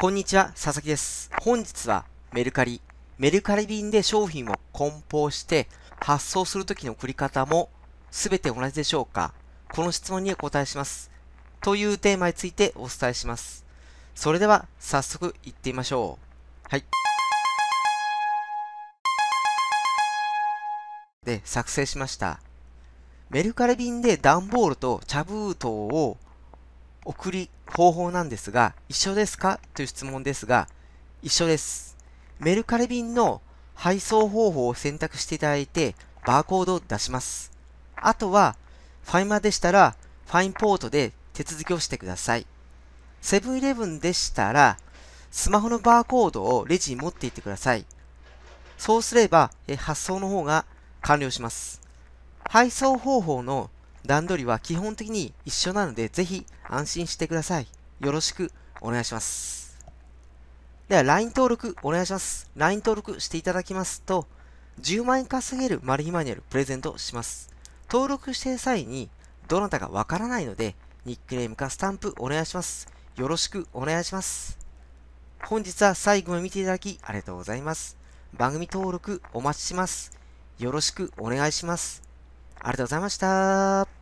こんにちは、佐々木です。本日はメルカリ。メルカリ便で商品を梱包して発送するときの送り方も全て同じでしょうかこの質問にお答えします。というテーマについてお伝えします。それでは早速行ってみましょう。はい。で、作成しました。メルカリ便で段ボールと茶封筒を送り方法なんですが、一緒ですかという質問ですが、一緒です。メルカリ便の配送方法を選択していただいて、バーコードを出します。あとは、ファイマでしたら、ファインポートで手続きをしてください。セブンイレブンでしたら、スマホのバーコードをレジに持っていってください。そうすれば、え発送の方が完了します。配送方法の段取りは基本的に一緒なので、ぜひ安心してください。よろしくお願いします。では、LINE 登録お願いします。LINE 登録していただきますと、10万円稼げるマル秘マニュアルプレゼントします。登録している際に、どなたかわからないので、ニックネームかスタンプお願いします。よろしくお願いします。本日は最後まで見ていただきありがとうございます。番組登録お待ちします。よろしくお願いします。ありがとうございました。